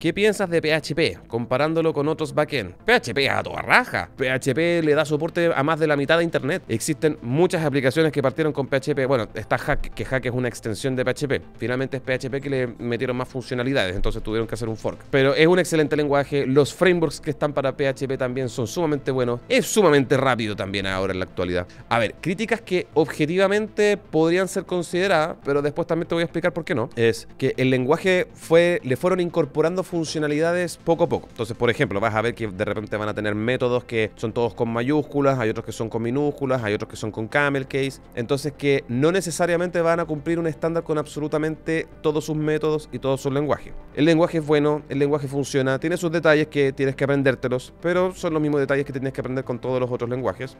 ¿Qué piensas de PHP comparándolo con otros backend? PHP a toda raja. PHP le da soporte a más de la mitad de Internet. Existen muchas aplicaciones que partieron con PHP. Bueno, está Hack, que Hack es una extensión de PHP. Finalmente es PHP que le metieron más funcionalidades, entonces tuvieron que hacer un fork. Pero es un excelente lenguaje. Los frameworks que están para PHP también son sumamente buenos. Es sumamente rápido también ahora en la actualidad. A ver, críticas que objetivamente podrían ser consideradas, pero después también te voy a explicar por qué no. Es que el lenguaje fue, le fueron incorporando funcionalidades poco a poco. Entonces, por ejemplo, vas a ver que de repente van a tener métodos que son todos con mayúsculas, hay otros que son con minúsculas, hay otros que son con camel case. Entonces, que no necesariamente van a cumplir un estándar con absolutamente todos sus métodos y todos su lenguajes. El lenguaje es bueno, el lenguaje funciona, tiene sus detalles que tienes que aprendértelos, pero son los mismos detalles que tienes que aprender con todos los otros lenguajes.